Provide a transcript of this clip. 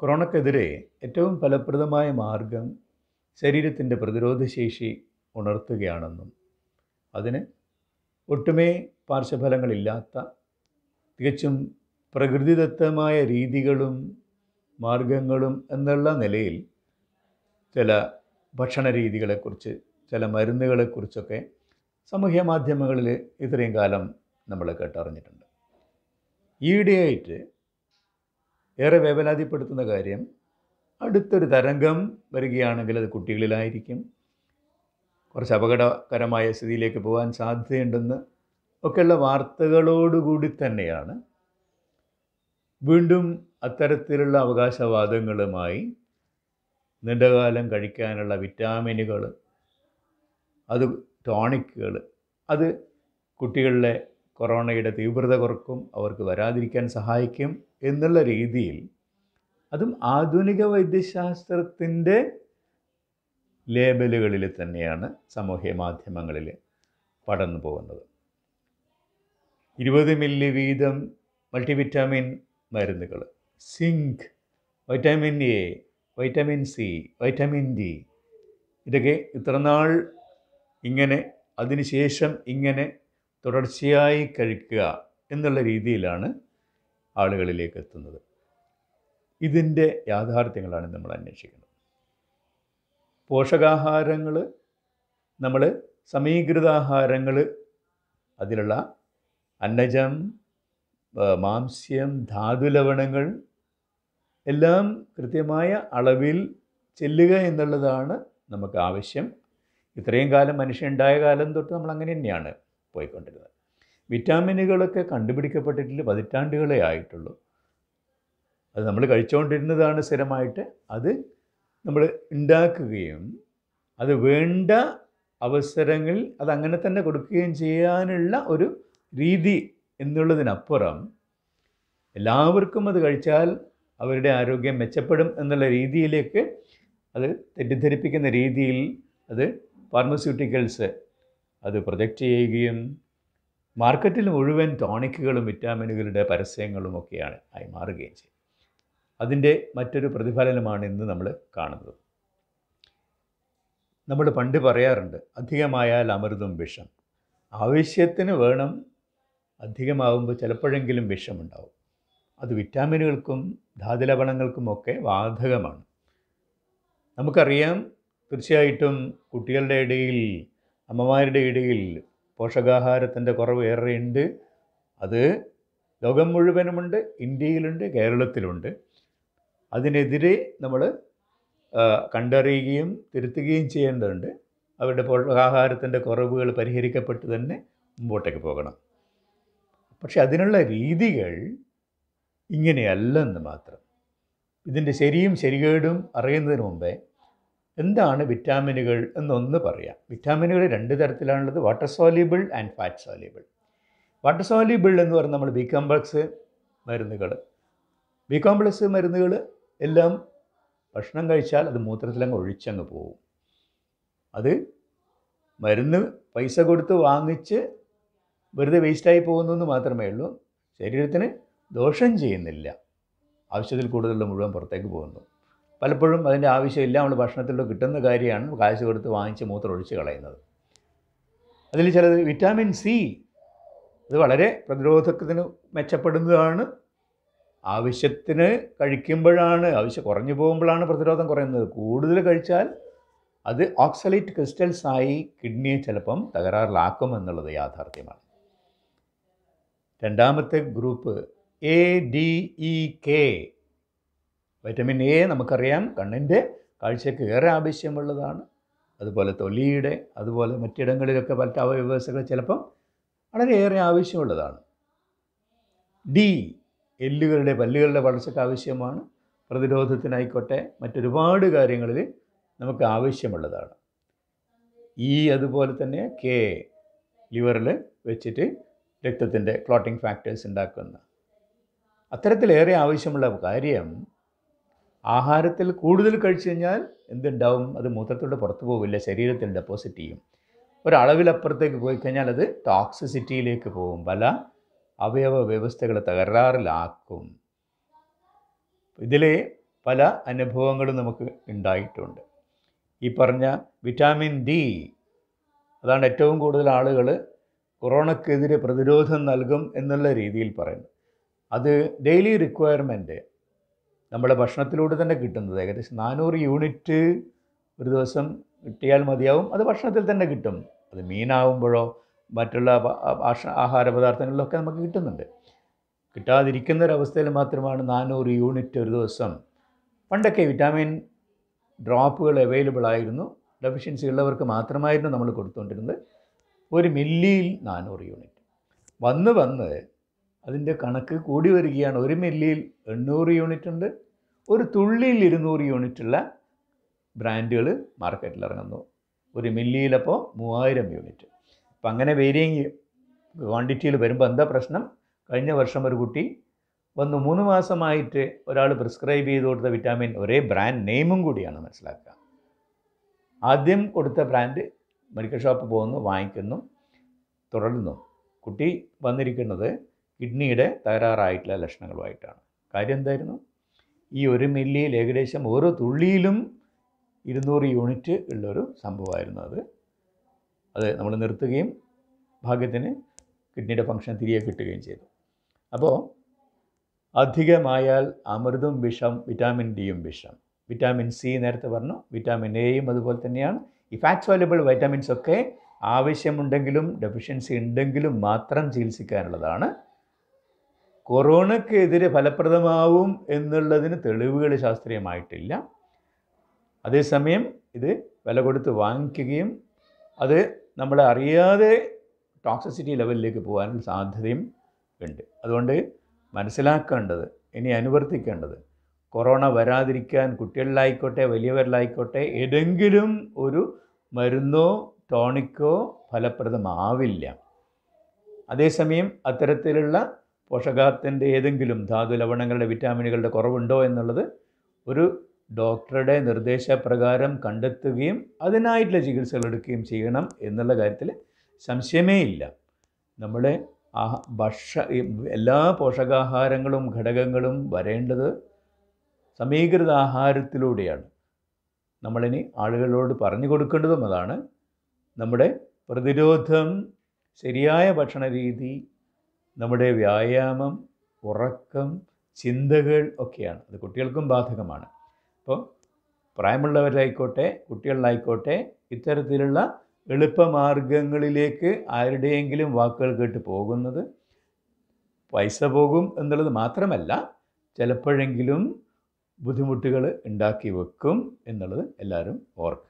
കൊറോണക്കെതിരെ ഏറ്റവും ഫലപ്രദമായ മാർഗം ശരീരത്തിൻ്റെ പ്രതിരോധശേഷി ഉണർത്തുകയാണെന്നും അതിന് ഒട്ടുമേ പാർശ്വഫലങ്ങളില്ലാത്ത തികച്ചും പ്രകൃതിദത്തമായ രീതികളും മാർഗങ്ങളും എന്നുള്ള നിലയിൽ ചില ഭക്ഷണ രീതികളെക്കുറിച്ച് ചില മരുന്നുകളെക്കുറിച്ചൊക്കെ സാമൂഹ്യ മാധ്യമങ്ങളിൽ ഇത്രയും കാലം നമ്മൾ കേട്ടറിഞ്ഞിട്ടുണ്ട് ഈയിടെയായിട്ട് ഏറെ വേവലാതിപ്പെടുത്തുന്ന കാര്യം അടുത്തൊരു തരംഗം വരികയാണെങ്കിൽ അത് കുട്ടികളിലായിരിക്കും കുറച്ച് അപകടകരമായ സ്ഥിതിയിലേക്ക് പോകാൻ സാധ്യതയുണ്ടെന്ന് ഒക്കെയുള്ള വാർത്തകളോടുകൂടി തന്നെയാണ് വീണ്ടും അത്തരത്തിലുള്ള അവകാശവാദങ്ങളുമായി നീണ്ടകാലം കഴിക്കാനുള്ള വിറ്റാമിനുകൾ അത് ടോണിക്കുകൾ അത് കുട്ടികളിലെ കൊറോണയുടെ തീവ്രത കുറക്കും അവർക്ക് വരാതിരിക്കാൻ സഹായിക്കും എന്നുള്ള രീതിയിൽ അതും ആധുനിക വൈദ്യശാസ്ത്രത്തിൻ്റെ ലേബലുകളിൽ തന്നെയാണ് സാമൂഹ്യ മാധ്യമങ്ങളിൽ പടർന്നു പോകുന്നത് ഇരുപത് മില്ലി വീതം മൾട്ടിവിറ്റാമിൻ മരുന്നുകൾ zinc vitamin A vitamin C vitamin D ഇതൊക്കെ ഇത്രനാൾ ഇങ്ങനെ അതിനുശേഷം ഇങ്ങനെ തുടർച്ചയായി കഴിക്കുക എന്നുള്ള രീതിയിലാണ് ആളുകളിലേക്ക് എത്തുന്നത് ഇതിൻ്റെ യാഥാർത്ഥ്യങ്ങളാണ് നമ്മൾ അന്വേഷിക്കുന്നത് പോഷകാഹാരങ്ങൾ നമ്മൾ സമീകൃതാഹാരങ്ങൾ അതിലുള്ള അന്നജം മാംസ്യം ധാതുലവണങ്ങൾ എല്ലാം കൃത്യമായ അളവിൽ ചെല്ലുക എന്നുള്ളതാണ് നമുക്ക് ആവശ്യം ഇത്രയും കാലം മനുഷ്യൻ ഉണ്ടായ കാലം തൊട്ട് നമ്മൾ അങ്ങനെ തന്നെയാണ് പോയിക്കൊണ്ടിരുന്നത് വിറ്റാമിനുകളൊക്കെ കണ്ടുപിടിക്കപ്പെട്ടിട്ടില്ല പതിറ്റാണ്ടുകളെ ആയിട്ടുള്ളൂ അത് നമ്മൾ കഴിച്ചുകൊണ്ടിരുന്നതാണ് സ്ഥിരമായിട്ട് അത് നമ്മൾ ഉണ്ടാക്കുകയും അത് വേണ്ട അവസരങ്ങളിൽ അതങ്ങനെ തന്നെ കൊടുക്കുകയും ചെയ്യാനുള്ള ഒരു രീതി എന്നുള്ളതിനപ്പുറം എല്ലാവർക്കും അത് കഴിച്ചാൽ അവരുടെ ആരോഗ്യം മെച്ചപ്പെടും എന്നുള്ള രീതിയിലേക്ക് അത് തെറ്റിദ്ധരിപ്പിക്കുന്ന രീതിയിൽ അത് ഫാർമസ്യൂട്ടിക്കൽസ് അത് പ്രൊജക്റ്റ് ചെയ്യുകയും മാർക്കറ്റിൽ മുഴുവൻ ടോണിക്കുകളും വിറ്റാമിനുകളുടെ പരസ്യങ്ങളും ഒക്കെയാണ് ആയി മാറുകയും ചെയ്യും അതിൻ്റെ മറ്റൊരു പ്രതിഫലനമാണ് ഇന്ന് നമ്മൾ കാണുന്നത് നമ്മൾ പണ്ട് പറയാറുണ്ട് അധികമായാൽ അമൃതും വിഷം ആവശ്യത്തിന് വേണം അധികമാവുമ്പോൾ ചിലപ്പോഴെങ്കിലും വിഷമുണ്ടാവും അത് വിറ്റാമിനുകൾക്കും ധാതുലവണങ്ങൾക്കുമൊക്കെ ബാധകമാണ് നമുക്കറിയാം തീർച്ചയായിട്ടും കുട്ടികളുടെ ഇടയിൽ അമ്മമാരുടെ ഇടയിൽ പോഷകാഹാരത്തിൻ്റെ കുറവ് ഏറെയുണ്ട് അത് ലോകം മുഴുവനുമുണ്ട് ഇന്ത്യയിലുണ്ട് കേരളത്തിലുണ്ട് അതിനെതിരെ നമ്മൾ കണ്ടറിയുകയും തിരുത്തുകയും ചെയ്യേണ്ടതുണ്ട് അവരുടെ പോഷകാഹാരത്തിൻ്റെ കുറവുകൾ പരിഹരിക്കപ്പെട്ട് തന്നെ മുമ്പോട്ടേക്ക് പോകണം പക്ഷെ അതിനുള്ള രീതികൾ ഇങ്ങനെയല്ലെന്ന് മാത്രം ഇതിൻ്റെ ശരിയും ശരികേടും അറിയുന്നതിന് മുമ്പേ എന്താണ് വിറ്റാമിനുകൾ എന്നൊന്ന് പറയാം വിറ്റാമിനുകൾ രണ്ട് തരത്തിലാണുള്ളത് water soluble and fat soluble water soluble എന്ന് പറഞ്ഞാൽ നമ്മൾ ബി കോംപ്ലക്സ് മരുന്നുകൾ ബി കോംപ്ലക്സ് മരുന്നുകൾ എല്ലാം ഭക്ഷണം കഴിച്ചാൽ അത് മൂത്രത്തിലങ്ങ് ഒഴിച്ചങ്ങ് പോകും അത് മരുന്ന് പൈസ കൊടുത്ത് വാങ്ങിച്ച് വെറുതെ വേസ്റ്റായി പോകുന്നു എന്ന് മാത്രമേ ഉള്ളൂ ശരീരത്തിന് ദോഷം ചെയ്യുന്നില്ല ആവശ്യത്തിൽ കൂടുതലുള്ള മുഴുവൻ പുറത്തേക്ക് പോകുന്നു പലപ്പോഴും അതിൻ്റെ ആവശ്യമില്ല നമ്മൾ ഭക്ഷണത്തിലോ കിട്ടുന്ന കാര്യമാണ് കാശ് കൊടുത്ത് വാങ്ങിച്ച് മൂത്രമൊഴിച്ച് കളയുന്നത് അതിൽ ചിലത് വിറ്റാമിൻ സി അത് വളരെ പ്രതിരോധത്തിന് മെച്ചപ്പെടുന്നതാണ് ആവശ്യത്തിന് കഴിക്കുമ്പോഴാണ് ആവശ്യം കുറഞ്ഞു പോകുമ്പോഴാണ് പ്രതിരോധം കുറയുന്നത് കൂടുതൽ കഴിച്ചാൽ അത് ഓക്സലേറ്റ് ക്രിസ്റ്റൽസ് ആയി കിഡ്നിയെ ചിലപ്പം തകരാറിലാക്കും എന്നുള്ളത് യാഥാർത്ഥ്യമാണ് രണ്ടാമത്തെ group A D E K vitamin A നമുക്കറിയാം കണ്ണിൻ്റെ കാഴ്ചയ്ക്ക് ഏറെ ആവശ്യമുള്ളതാണ് അതുപോലെ തൊലിയുടെ അതുപോലെ മറ്റിടങ്ങളിലൊക്കെ പല അവ്യവസ്ഥകൾ ചിലപ്പം വളരെയേറെ ആവശ്യമുള്ളതാണ് ഡി എല്ലുകളുടെ പല്ലുകളുടെ വളർച്ചയ്ക്ക് ആവശ്യമാണ് പ്രതിരോധത്തിനായിക്കോട്ടെ മറ്റൊരുപാട് കാര്യങ്ങളിൽ നമുക്ക് ആവശ്യമുള്ളതാണ് ഈ e അതുപോലെ തന്നെ കെ ലിവറിൽ വെച്ചിട്ട് രക്തത്തിൻ്റെ ക്ലോട്ടിംഗ് ഫാക്ടേഴ്സ് ഉണ്ടാക്കുന്ന അത്തരത്തിലേറെ ആവശ്യമുള്ള കാര്യം ആഹാരത്തിൽ കൂടുതൽ കഴിച്ചു കഴിഞ്ഞാൽ എന്തുണ്ടാവും അത് മൂത്രത്തിലൂടെ പുറത്തു പോവില്ല ശരീരത്തിൽ ഡെപ്പോസിറ്റ് ചെയ്യും ഒരളവിലപ്പുറത്തേക്ക് പോയി കഴിഞ്ഞാൽ അത് ടോക്സിസിറ്റിയിലേക്ക് പോകും പല അവയവ വ്യവസ്ഥകളെ തകരാറിലാക്കും ഇതിലെ പല അനുഭവങ്ങളും നമുക്ക് ഉണ്ടായിട്ടുണ്ട് ഈ പറഞ്ഞ വിറ്റാമിൻ ഡി അതാണ് ഏറ്റവും കൂടുതൽ ആളുകൾ കൊറോണക്കെതിരെ പ്രതിരോധം നൽകും എന്നുള്ള രീതിയിൽ പറയുന്നത് അത് ഡെയിലി റിക്വയർമെൻറ്റ് നമ്മുടെ ഭക്ഷണത്തിലൂടെ തന്നെ കിട്ടുന്നത് ഏകദേശം നാനൂറ് യൂണിറ്റ് ഒരു ദിവസം കിട്ടിയാൽ മതിയാവും അത് ഭക്ഷണത്തിൽ തന്നെ കിട്ടും അത് മീനാവുമ്പോഴോ മറ്റുള്ള ആഹാര പദാർത്ഥങ്ങളിലൊക്കെ നമുക്ക് കിട്ടുന്നുണ്ട് കിട്ടാതിരിക്കുന്ന ഒരവസ്ഥയിൽ മാത്രമാണ് നാനൂറ് യൂണിറ്റ് ഒരു ദിവസം പണ്ടൊക്കെ വിറ്റാമിൻ ഡ്രോപ്പുകൾ അവൈലബിൾ ആയിരുന്നു ഡെഫിഷ്യൻസി ഉള്ളവർക്ക് മാത്രമായിരുന്നു നമ്മൾ കൊടുത്തുകൊണ്ടിരുന്നത് ഒരു മില്ലിയിൽ നാനൂറ് യൂണിറ്റ് വന്ന് വന്ന് അതിൻ്റെ കണക്ക് കൂടി വരികയാണ് ഒരു മില്ലിയിൽ എണ്ണൂറ് യൂണിറ്റ് ഉണ്ട് ഒരു തുള്ളിയിൽ ഇരുന്നൂറ് ഉള്ള ബ്രാൻഡുകൾ മാർക്കറ്റിൽ ഇറങ്ങുന്നു ഒരു മില്ലിയിലപ്പോൾ മൂവായിരം യൂണിറ്റ് അപ്പം അങ്ങനെ വേരിയങ് ക്വാണ്ടിറ്റിയിൽ വരുമ്പോൾ എന്താ പ്രശ്നം കഴിഞ്ഞ വർഷം ഒരു കുട്ടി വന്ന് മൂന്ന് മാസമായിട്ട് ഒരാൾ പ്രിസ്ക്രൈബ് ചെയ്ത് കൊടുത്ത വിറ്റാമിൻ ഒരേ ബ്രാൻഡ് നെയിമും കൂടിയാണ് മനസ്സിലാക്കുക ആദ്യം കൊടുത്ത ബ്രാൻഡ് മെഡിക്കൽ ഷോപ്പ് പോകുന്നു വാങ്ങിക്കുന്നു തുടരുന്നു കുട്ടി വന്നിരിക്കുന്നത് കിഡ്നിയുടെ തകരാറായിട്ടുള്ള ലക്ഷണങ്ങളുമായിട്ടാണ് കാര്യം എന്തായിരുന്നു ഈ ഒരു മില്ലിയിൽ ഏകദേശം ഓരോ തുള്ളിയിലും ഇരുന്നൂറ് യൂണിറ്റ് ഉള്ളൊരു സംഭവമായിരുന്നു അത് അത് നമ്മൾ നിർത്തുകയും ഭാഗ്യത്തിന് കിഡ്നിയുടെ ഫങ്ഷൻ തിരികെ കിട്ടുകയും ചെയ്തു അപ്പോൾ അധികമായാൽ അമൃതും വിഷം വിറ്റാമിൻ ഡിയും വിഷം വിറ്റാമിൻ സി നേരത്തെ പറഞ്ഞു വിറ്റാമിൻ എയും അതുപോലെ തന്നെയാണ് ഈ ഫാറ്റ് സോലബിൾ വൈറ്റാമിൻസ് ഒക്കെ ആവശ്യമുണ്ടെങ്കിലും ഡെഫിഷ്യൻസി ഉണ്ടെങ്കിലും മാത്രം ചികിത്സിക്കാനുള്ളതാണ് കൊറോണക്കെതിരെ ഫലപ്രദമാവും എന്നുള്ളതിന് തെളിവുകൾ ശാസ്ത്രീയമായിട്ടില്ല അതേസമയം ഇത് വില കൊടുത്ത് വാങ്ങിക്കുകയും അത് നമ്മളെ അറിയാതെ ടോക്സിസിറ്റി ലെവലിലേക്ക് പോകാനും സാധ്യതയും ഉണ്ട് അതുകൊണ്ട് മനസ്സിലാക്കേണ്ടത് ഇനി അനുവർത്തിക്കേണ്ടത് കൊറോണ വരാതിരിക്കാൻ കുട്ടികളിലായിക്കോട്ടെ വലിയവരിലായിക്കോട്ടെ ഏതെങ്കിലും ഒരു മരുന്നോ ടോണിക്കോ ഫലപ്രദമാവില്ല അതേസമയം അത്തരത്തിലുള്ള പോഷകത്തിൻ്റെ ഏതെങ്കിലും ധാതു ലവണങ്ങളുടെ വിറ്റാമിനുകളുടെ കുറവുണ്ടോ എന്നുള്ളത് ഒരു ഡോക്ടറുടെ നിർദ്ദേശപ്രകാരം കണ്ടെത്തുകയും അതിനായിട്ടുള്ള ചികിത്സകൾ എടുക്കുകയും ചെയ്യണം എന്നുള്ള കാര്യത്തിൽ സംശയമേ ഇല്ല നമ്മുടെ ആ ഭക്ഷ എല്ലാ പോഷകാഹാരങ്ങളും ഘടകങ്ങളും വരേണ്ടത് സമീകൃത ആഹാരത്തിലൂടെയാണ് നമ്മളിനി ആളുകളോട് പറഞ്ഞു കൊടുക്കേണ്ടതും അതാണ് നമ്മുടെ പ്രതിരോധം ശരിയായ ഭക്ഷണ രീതി നമ്മുടെ വ്യായാമം ഉറക്കം ചിന്തകൾ ഒക്കെയാണ് അത് കുട്ടികൾക്കും ബാധകമാണ് അപ്പോൾ പ്രായമുള്ളവരായിക്കോട്ടെ കുട്ടികളിലായിക്കോട്ടെ ഇത്തരത്തിലുള്ള എളുപ്പമാർഗങ്ങളിലേക്ക് ആരുടെയെങ്കിലും വാക്കുകൾ കേട്ട് പോകുന്നത് പൈസ പോകും എന്നുള്ളത് മാത്രമല്ല ചിലപ്പോഴെങ്കിലും ബുദ്ധിമുട്ടുകൾ ഉണ്ടാക്കി വെക്കും എന്നുള്ളത് എല്ലാവരും ഓർക്കുക